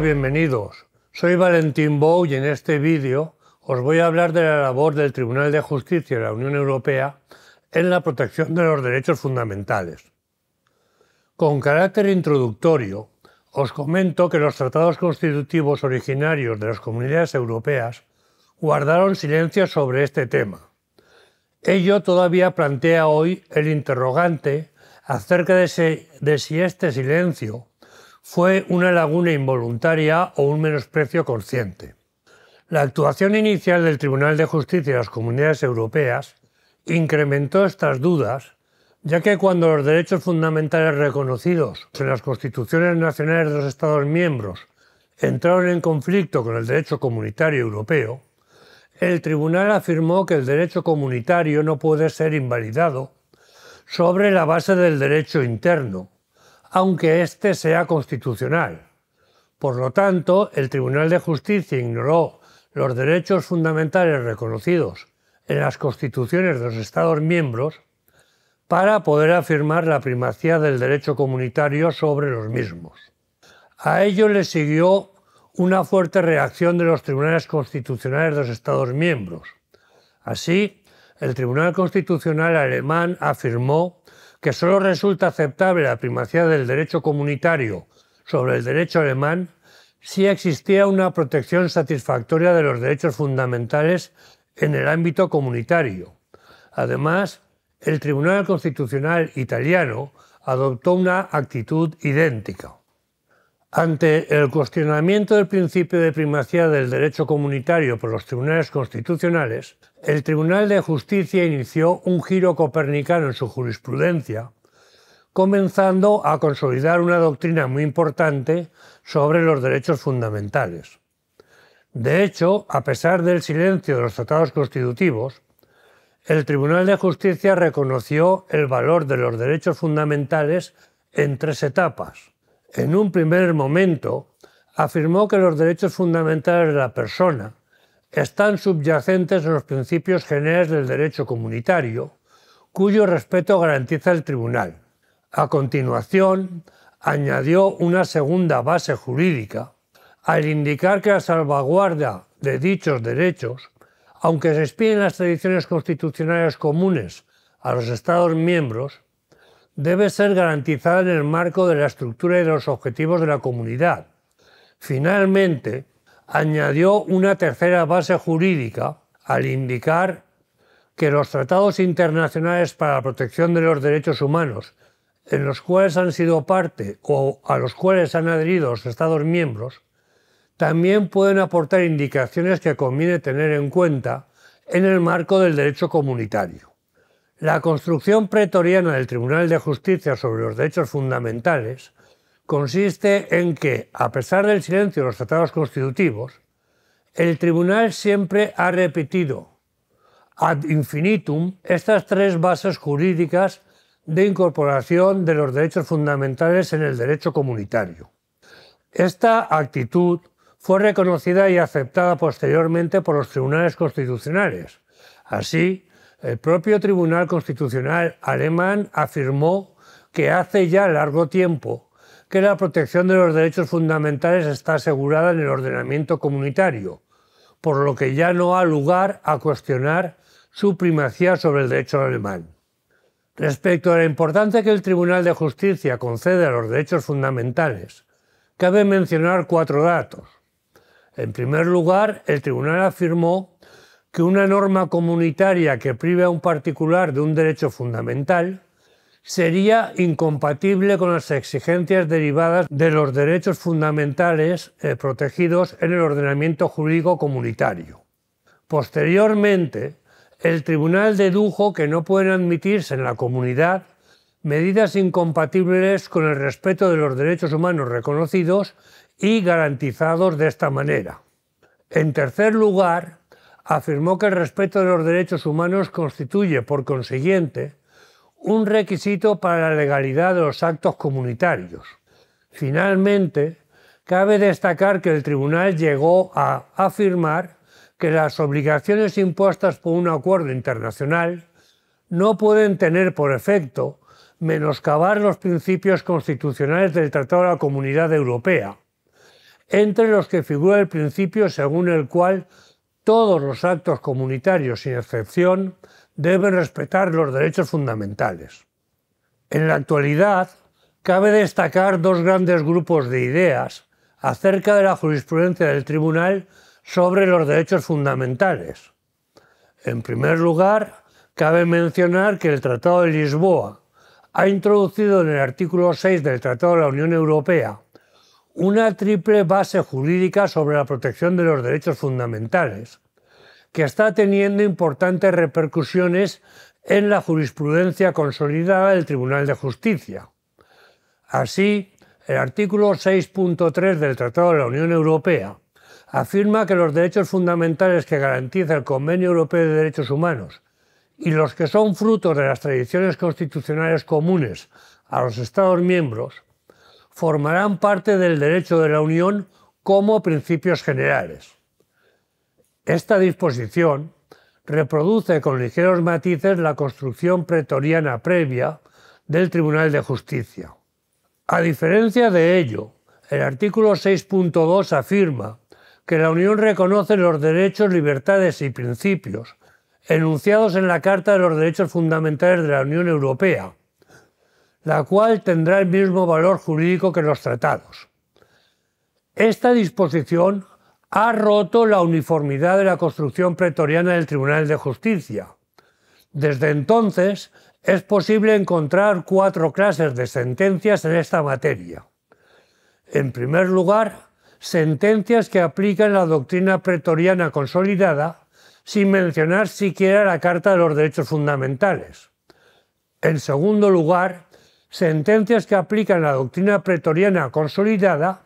bienvenidos. Soy Valentín Bou y en este vídeo os voy a hablar de la labor del Tribunal de Justicia de la Unión Europea en la protección de los derechos fundamentales. Con carácter introductorio, os comento que los tratados constitutivos originarios de las comunidades europeas guardaron silencio sobre este tema. Ello todavía plantea hoy el interrogante acerca de si este silencio fue una laguna involuntaria o un menosprecio consciente. La actuación inicial del Tribunal de Justicia de las Comunidades Europeas incrementó estas dudas, ya que cuando los derechos fundamentales reconocidos en las constituciones nacionales de los Estados miembros entraron en conflicto con el derecho comunitario europeo, el Tribunal afirmó que el derecho comunitario no puede ser invalidado sobre la base del derecho interno, aunque este sea constitucional. Por lo tanto, el Tribunal de Justicia ignoró los derechos fundamentales reconocidos en las constituciones de los Estados miembros para poder afirmar la primacía del derecho comunitario sobre los mismos. A ello le siguió una fuerte reacción de los tribunales constitucionales de los Estados miembros. Así, el Tribunal Constitucional alemán afirmó que solo resulta aceptable la primacía del derecho comunitario sobre el derecho alemán si existía una protección satisfactoria de los derechos fundamentales en el ámbito comunitario. Además, el Tribunal Constitucional italiano adoptó una actitud idéntica. Ante el cuestionamiento del principio de primacía del derecho comunitario por los tribunales constitucionales, el Tribunal de Justicia inició un giro copernicano en su jurisprudencia, comenzando a consolidar una doctrina muy importante sobre los derechos fundamentales. De hecho, a pesar del silencio de los tratados constitutivos, el Tribunal de Justicia reconoció el valor de los derechos fundamentales en tres etapas en un primer momento, afirmó que los derechos fundamentales de la persona están subyacentes a los principios generales del derecho comunitario, cuyo respeto garantiza el tribunal. A continuación, añadió una segunda base jurídica al indicar que la salvaguarda de dichos derechos, aunque se expiden las tradiciones constitucionales comunes a los Estados miembros, debe ser garantizada en el marco de la estructura y de los objetivos de la comunidad. Finalmente, añadió una tercera base jurídica al indicar que los tratados internacionales para la protección de los derechos humanos, en los cuales han sido parte o a los cuales han adherido los Estados miembros, también pueden aportar indicaciones que conviene tener en cuenta en el marco del derecho comunitario. La construcción pretoriana del Tribunal de Justicia sobre los derechos fundamentales consiste en que, a pesar del silencio de los tratados constitutivos, el Tribunal siempre ha repetido ad infinitum estas tres bases jurídicas de incorporación de los derechos fundamentales en el derecho comunitario. Esta actitud fue reconocida y aceptada posteriormente por los tribunales constitucionales. Así, el propio Tribunal Constitucional alemán afirmó que hace ya largo tiempo que la protección de los derechos fundamentales está asegurada en el ordenamiento comunitario, por lo que ya no ha lugar a cuestionar su primacía sobre el derecho alemán. Respecto a la importancia que el Tribunal de Justicia concede a los derechos fundamentales, cabe mencionar cuatro datos. En primer lugar, el Tribunal afirmó que una norma comunitaria que prive a un particular de un derecho fundamental sería incompatible con las exigencias derivadas de los derechos fundamentales eh, protegidos en el ordenamiento jurídico comunitario. Posteriormente, el tribunal dedujo que no pueden admitirse en la comunidad medidas incompatibles con el respeto de los derechos humanos reconocidos y garantizados de esta manera. En tercer lugar, afirmó que el respeto de los derechos humanos constituye, por consiguiente, un requisito para la legalidad de los actos comunitarios. Finalmente, cabe destacar que el tribunal llegó a afirmar que las obligaciones impuestas por un acuerdo internacional no pueden tener por efecto menoscabar los principios constitucionales del Tratado de la Comunidad Europea, entre los que figura el principio según el cual todos los actos comunitarios, sin excepción, deben respetar los derechos fundamentales. En la actualidad, cabe destacar dos grandes grupos de ideas acerca de la jurisprudencia del Tribunal sobre los derechos fundamentales. En primer lugar, cabe mencionar que el Tratado de Lisboa ha introducido en el artículo 6 del Tratado de la Unión Europea una triple base jurídica sobre la protección de los derechos fundamentales, que está teniendo importantes repercusiones en la jurisprudencia consolidada del Tribunal de Justicia. Así, el artículo 6.3 del Tratado de la Unión Europea afirma que los derechos fundamentales que garantiza el Convenio Europeo de Derechos Humanos y los que son frutos de las tradiciones constitucionales comunes a los Estados miembros formarán parte del derecho de la Unión como principios generales. Esta disposición reproduce con ligeros matices la construcción pretoriana previa del Tribunal de Justicia. A diferencia de ello, el artículo 6.2 afirma que la Unión reconoce los derechos, libertades y principios enunciados en la Carta de los Derechos Fundamentales de la Unión Europea, la cual tendrá el mismo valor jurídico que los tratados. Esta disposición ha roto la uniformidad de la construcción pretoriana del Tribunal de Justicia. Desde entonces es posible encontrar cuatro clases de sentencias en esta materia. En primer lugar, sentencias que aplican la doctrina pretoriana consolidada sin mencionar siquiera la Carta de los Derechos Fundamentales. En segundo lugar, sentencias que aplican la doctrina pretoriana consolidada,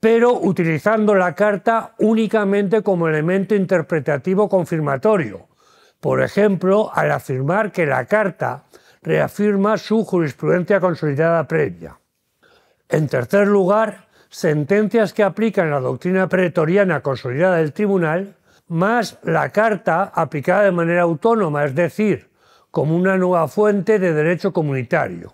pero utilizando la carta únicamente como elemento interpretativo confirmatorio. Por ejemplo, al afirmar que la carta reafirma su jurisprudencia consolidada previa. En tercer lugar, sentencias que aplican la doctrina pretoriana consolidada del tribunal, más la carta aplicada de manera autónoma, es decir, como una nueva fuente de derecho comunitario.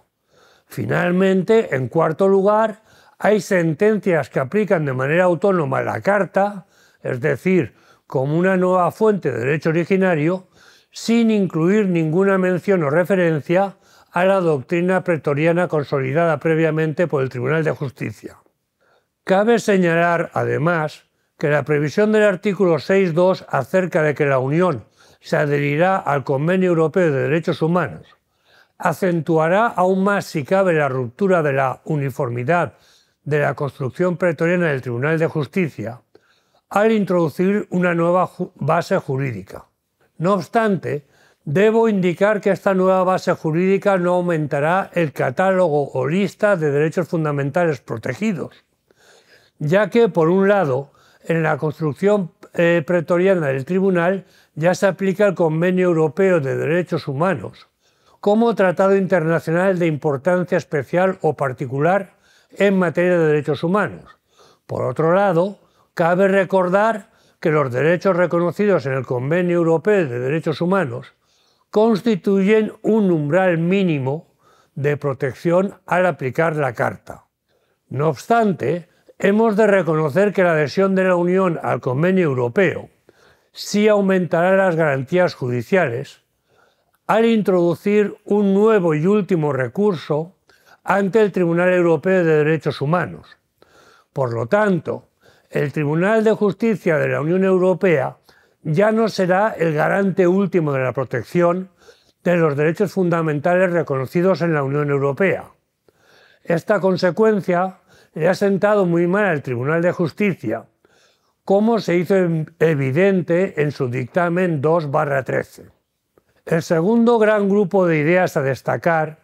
Finalmente, en cuarto lugar, hay sentencias que aplican de manera autónoma la Carta, es decir, como una nueva fuente de derecho originario, sin incluir ninguna mención o referencia a la doctrina pretoriana consolidada previamente por el Tribunal de Justicia. Cabe señalar, además, que la previsión del artículo 6.2 acerca de que la Unión se adherirá al Convenio Europeo de Derechos Humanos acentuará aún más, si cabe, la ruptura de la uniformidad de la construcción pretoriana del Tribunal de Justicia al introducir una nueva base jurídica. No obstante, debo indicar que esta nueva base jurídica no aumentará el catálogo o lista de derechos fundamentales protegidos, ya que, por un lado, en la construcción eh, pretoriana del Tribunal ya se aplica el Convenio Europeo de Derechos Humanos, como tratado internacional de importancia especial o particular en materia de derechos humanos. Por otro lado, cabe recordar que los derechos reconocidos en el Convenio Europeo de Derechos Humanos constituyen un umbral mínimo de protección al aplicar la Carta. No obstante, hemos de reconocer que la adhesión de la Unión al Convenio Europeo sí aumentará las garantías judiciales al introducir un nuevo y último recurso ante el Tribunal Europeo de Derechos Humanos. Por lo tanto, el Tribunal de Justicia de la Unión Europea ya no será el garante último de la protección de los derechos fundamentales reconocidos en la Unión Europea. Esta consecuencia le ha sentado muy mal al Tribunal de Justicia, como se hizo evidente en su dictamen 2-13. El segundo gran grupo de ideas a destacar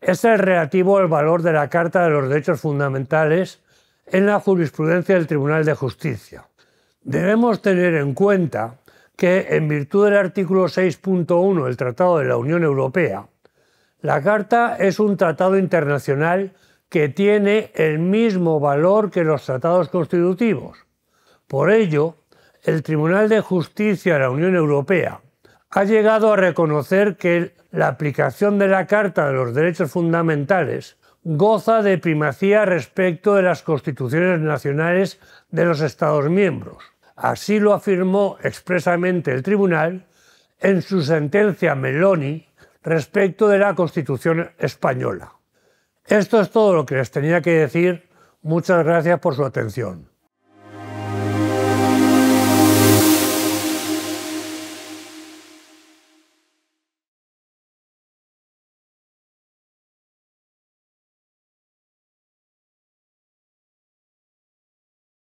es el relativo al valor de la Carta de los Derechos Fundamentales en la jurisprudencia del Tribunal de Justicia. Debemos tener en cuenta que, en virtud del artículo 6.1 del Tratado de la Unión Europea, la Carta es un tratado internacional que tiene el mismo valor que los tratados constitutivos. Por ello, el Tribunal de Justicia de la Unión Europea ha llegado a reconocer que la aplicación de la Carta de los Derechos Fundamentales goza de primacía respecto de las constituciones nacionales de los Estados miembros. Así lo afirmó expresamente el Tribunal en su sentencia Meloni respecto de la Constitución española. Esto es todo lo que les tenía que decir. Muchas gracias por su atención.